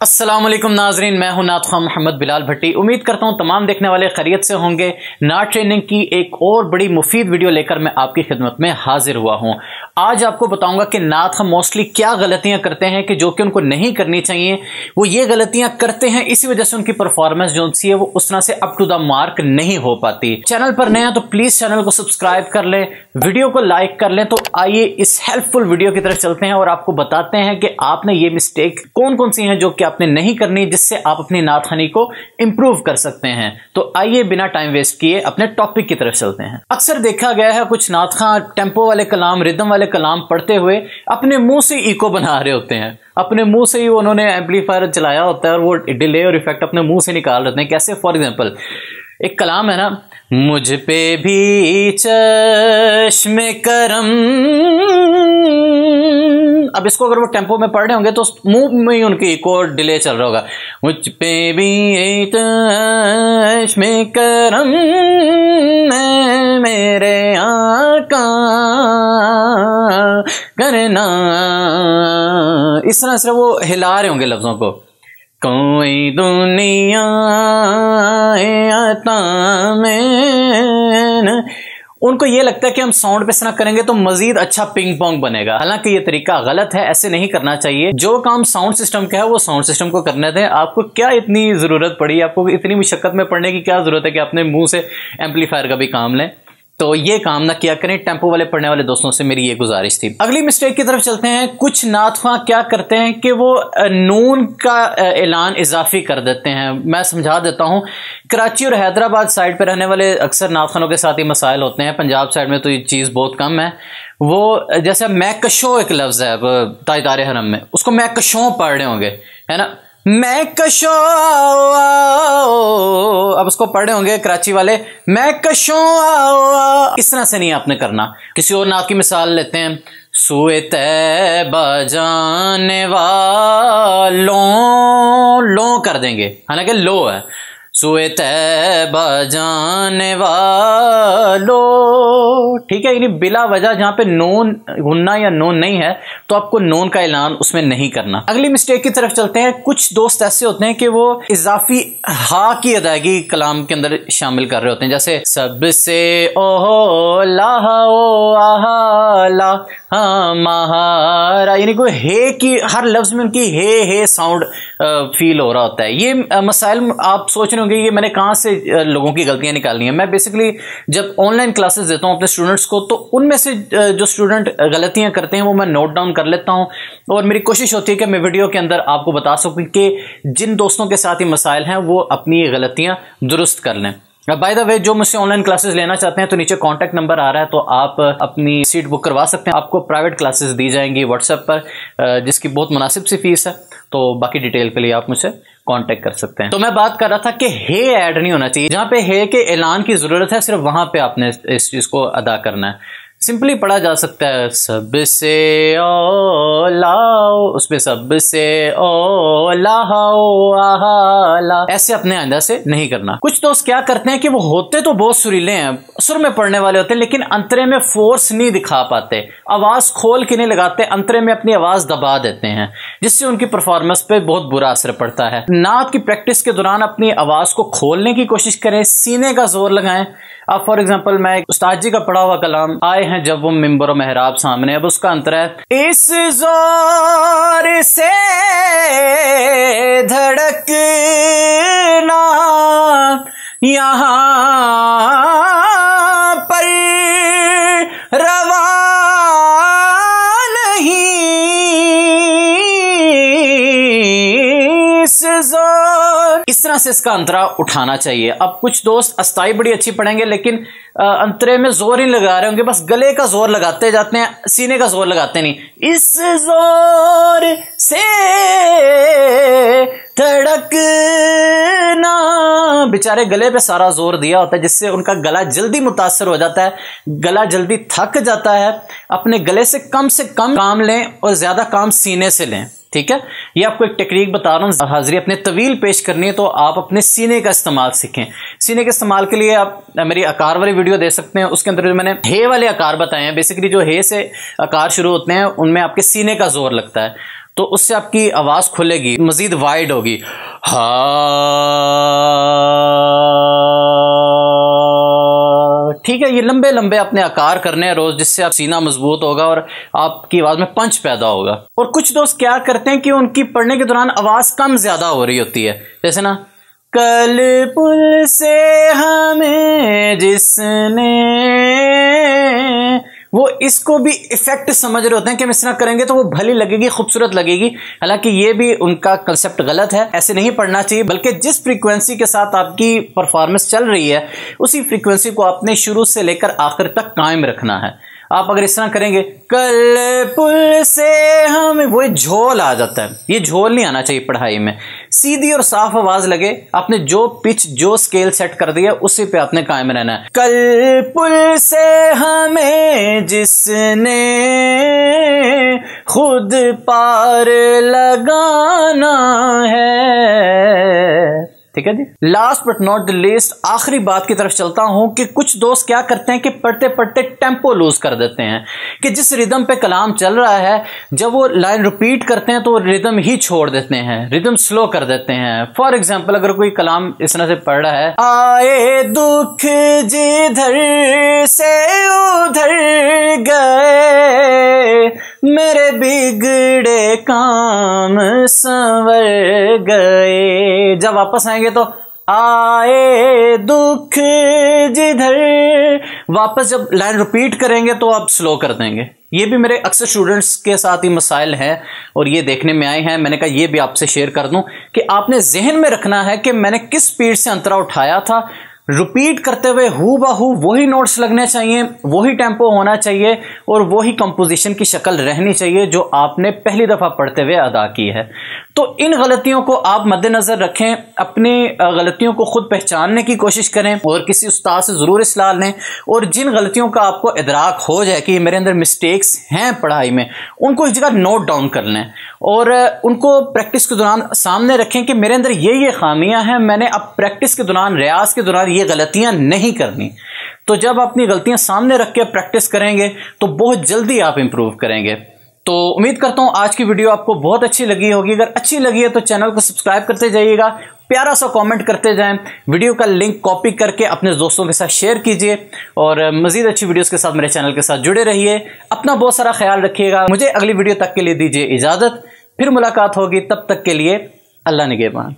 असलम नाजरीन मैं हूं नाथ नातखा मोहम्मद बिलाल भट्टी उम्मीद करता हूं तमाम देखने वाले खैरियत से होंगे नाथ ट्रेनिंग की एक और बड़ी मुफीद वीडियो लेकर मैं आपकी खिदमत में हाजिर हुआ हूं आज आपको बताऊंगा कि नाथ हम मोस्टली क्या गलतियां करते हैं कि जो कि उनको नहीं करनी चाहिए वो ये गलतियां करते हैं इसी वजह से उनकी परफॉर्मेंस जो सी है वो उस तरह से अप टू द मार्क नहीं हो पाती चैनल पर नया तो प्लीज चैनल को सब्सक्राइब कर लें वीडियो को लाइक कर लें तो आइए इस हेल्पफुल वीडियो की तरफ चलते हैं और आपको बताते हैं कि आपने ये मिस्टेक कौन कौन सी है जो कि आपने नहीं करनी जिससे आप अपनी नाथानी को इंप्रूव कर सकते हैं तो आइए बिना टाइम वेस्ट किए अपने टॉपिक की तरफ चलते हैं अक्सर देखा गया है कुछ नाथखा टेम्पो वाले कलाम रिदम वाले कलाम पढ़ते हुए अपने मुंह से इको बना रहे होते हैं अपने मुंह से ही उन्होंने एम्पलीफायर चलाया होता है और वो डिले और इफेक्ट अपने मुंह से निकाल रहे हैं कैसे फॉर एग्जाम्पल एक कलाम है ना मुझ पे भी चश्म करम अब इसको अगर वो टेम्पो में पढ़ रहे होंगे तो मुंह में ही उनकी एक और डिले चल रहा होगा मुझ पे भी चश्म करम मेरे आका करना इस तरह से वो हिला रहे होंगे लफ्ज़ों को कोई दुनिया आता में उनको ये लगता है कि हम साउंड पे सना करेंगे तो मजीद अच्छा पिंग पोंग बनेगा हालांकि ये तरीका गलत है ऐसे नहीं करना चाहिए जो काम साउंड सिस्टम का है वो साउंड सिस्टम को करने दें आपको क्या इतनी जरूरत पड़ी आपको इतनी मुशक्कत में पड़ने की क्या जरूरत है कि अपने मुंह से एम्पलीफायर का भी काम लें तो ये काम ना किया करें टेम्पो वाले पढ़ने वाले दोस्तों से मेरी ये गुजारिश थी अगली मिस्टेक की तरफ चलते हैं कुछ नातवा क्या करते हैं कि वो नून का ऐलान इजाफी कर देते हैं मैं समझा देता हूँ कराची और हैदराबाद साइड पर रहने वाले अक्सर नातखानों के साथ ही मसाइल होते हैं पंजाब साइड में तो ये चीज़ बहुत कम है वो जैसे मैकशो एक लफ्ज़ है ताजदार हरम में उसको मैकशो पढ़ रहे होंगे है ना मैं कशो अब उसको पढ़े होंगे कराची वाले मैं कशो इस तरह से नहीं आपने करना किसी और नात की मिसाल लेते हैं सुए तैबा जाने वालों लो कर देंगे हालांकि लो है सुत तैबा जाने वालो ठीक है यानी बिला वजह जहाँ पे नोन गुन्ना या नोन नहीं है तो आपको नोन का ऐलान उसमें नहीं करना अगली मिस्टेक की तरफ चलते हैं कुछ दोस्त ऐसे होते हैं कि वो इजाफी हा की अदायगी कलाम के अंदर शामिल कर रहे होते हैं जैसे सबसे ओहो ला हमारा हाँ यानी कोई हे की हर लफ्ज में उनकी हे हे साउंड फील हो रहा होता है ये मसाइल आप सोच रहे होंगे ये मैंने कहाँ से लोगों की गलतियाँ निकालनी है मैं बेसिकली जब ऑनलाइन क्लासेस देता हूँ अपने स्टूडेंट्स को तो उनमें से जो स्टूडेंट गलतियाँ करते हैं वो मैं नोट डाउन कर लेता हूँ और मेरी कोशिश होती है कि मैं वीडियो के अंदर आपको बता सकूँ कि जिन दोस्तों के साथ ये मसाइल हैं वो अपनी ये गलतियाँ दुरुस्त कर लें बाय द वे जो मुझसे ऑनलाइन क्लासेस लेना चाहते हैं तो नीचे कांटेक्ट नंबर आ रहा है तो आप अपनी सीट बुक करवा सकते हैं आपको प्राइवेट क्लासेस दी जाएंगी व्हाट्सएप पर जिसकी बहुत मुनासिब सी फीस है तो बाकी डिटेल के लिए आप मुझसे कांटेक्ट कर सकते हैं तो मैं बात कर रहा था कि हे ऐड नहीं होना चाहिए जहां पे हे के ऐलान की जरूरत है सिर्फ वहां पे आपने इस चीज को अदा करना है सिंपली पढ़ा जा सकता है सब से ओ लाओ उसमें से ओ लाओ आहाला ऐसे अपने अंदर से नहीं करना कुछ दोस्त क्या करते हैं कि वो होते तो बहुत सुरीले हैं सुर में पढ़ने वाले होते हैं लेकिन अंतरे में फोर्स नहीं दिखा पाते आवाज खोल के नहीं लगाते अंतरे में अपनी आवाज दबा देते हैं जिससे उनकी परफॉर्मेंस पे बहुत बुरा असर पड़ता है नात की प्रैक्टिस के दौरान अपनी आवाज़ को खोलने की कोशिश करें सीने का जोर लगाएं अब फॉर एग्जाम्पल मैं उस्ताद जी का पढ़ा हुआ कलाम आए हैं जब वो मिम्बर मेहराब सामने अब उसका अंतर है इस जोर से धड़कना यहाँ किस तरह से इसका अंतरा उठाना चाहिए अब कुछ दोस्त अस्थाई बड़ी अच्छी पढ़ेंगे लेकिन अंतरे में जोर ही लगा रहे होंगे बस गले का जोर लगाते जाते हैं सीने का जोर लगाते नहीं इस जोर से धड़कना बेचारे गले पे सारा जोर दिया होता है जिससे उनका गला जल्दी मुतासर हो जाता है गला जल्दी थक जाता है अपने गले से कम से कम काम लें और ज्यादा काम सीने से लें ठीक है ये आपको एक टेक्निक बता रहा हूँ हाजिरी अपने तवील पेश करनी है तो आप अपने सीने का इस्तेमाल सीखें सीने के इस्तेमाल के लिए आप मेरी आकार वाली वीडियो देख सकते हैं उसके अंदर जो मैंने हे वाले आकार बताए हैं बेसिकली जो हे से आकार शुरू होते हैं उनमें आपके सीने का जोर लगता है तो उससे आपकी आवाज़ खुलेगी मज़ीद वाइड होगी हा ठीक है ये लंबे लंबे अपने आकार करने हैं रोज जिससे आप सीना मजबूत होगा और आपकी आवाज में पंच पैदा होगा और कुछ दोस्त क्या करते हैं कि उनकी पढ़ने के दौरान आवाज कम ज्यादा हो रही होती है जैसे ना कल पुल से हमें जिसने वो इसको भी इफेक्ट समझ रहे होते हैं कि हम इस तरह करेंगे तो वो भली लगेगी खूबसूरत लगेगी हालांकि ये भी उनका कंसेप्ट गलत है ऐसे नहीं पढ़ना चाहिए बल्कि जिस फ्रीक्वेंसी के साथ आपकी परफॉर्मेंस चल रही है उसी फ्रीक्वेंसी को आपने शुरू से लेकर आखिर तक कायम रखना है आप अगर इस तरह करेंगे कल पुल से हम वो झोल आ जाता है ये झोल नहीं आना चाहिए पढ़ाई में सीधी और साफ आवाज लगे आपने जो पिच जो स्केल सेट कर दिया उसी पे आपने कायम रहना है कल पुल से हमें जिसने खुद पार लगाना है ठीक है जी last but not the least आखिरी बात की तरफ चलता हूं कि कुछ दोस्त क्या करते हैं कि पढ़ते पढ़ते टेम्पो लूज कर देते हैं कि जिस रिदम पे कलाम चल रहा है जब वो लाइन रिपीट करते हैं तो रिदम ही छोड़ देते हैं रिदम स्लो कर देते हैं फॉर एग्जाम्पल अगर कोई कलाम इस तरह से पढ़ रहा है आए दुख जिधर से उधर गए मेरे बिगड़े काम संवर गए जब वापस आएंगे तो आए दुख जिधर वापस जब लाइन रिपीट करेंगे तो आप स्लो कर देंगे ये भी मेरे अक्सर स्टूडेंट्स के साथ ही मसाइल हैं और ये देखने में आए हैं मैंने कहा ये भी आपसे शेयर कर दूं कि आपने जहन में रखना है कि मैंने किस स्पीड से अंतरा उठाया था रिपीट करते हुए हु बहू वही नोट्स लगने चाहिए वही टेम्पो होना चाहिए और वही कंपोजिशन की शक्ल रहनी चाहिए जो आपने पहली दफ़ा पढ़ते हुए अदा की है तो इन गलतियों को आप मद्देनज़र रखें अपनी गलतियों को खुद पहचानने की कोशिश करें और किसी उस्ताद से ज़रूर इसलाह लें और जिन गलतियों का आपको इदराक हो जाए कि मेरे अंदर मिस्टेक्स हैं पढ़ाई में उनको एक जगह नोट डाउन कर लें और उनको प्रैक्टिस के दौरान सामने रखें कि मेरे अंदर ये ये खामियां हैं मैंने अब प्रैक्टिस के दौरान रियाज के दौरान ये गलतियां नहीं करनी तो जब अपनी गलतियां सामने रख के प्रैक्टिस करेंगे तो बहुत जल्दी आप इंप्रूव करेंगे तो उम्मीद करता हूं आज की वीडियो आपको बहुत अच्छी लगी होगी अगर अच्छी लगी है तो चैनल को सब्सक्राइब करते जाइएगा प्यारा सा कमेंट करते जाएं वीडियो का लिंक कॉपी करके अपने दोस्तों के साथ शेयर कीजिए और मजीद अच्छी वीडियोस के साथ मेरे चैनल के साथ जुड़े रहिए अपना बहुत सारा ख्याल रखिएगा मुझे अगली वीडियो तक के लिए दीजिए इजाज़त फिर मुलाकात होगी तब तक के लिए अल्लाह निगेबान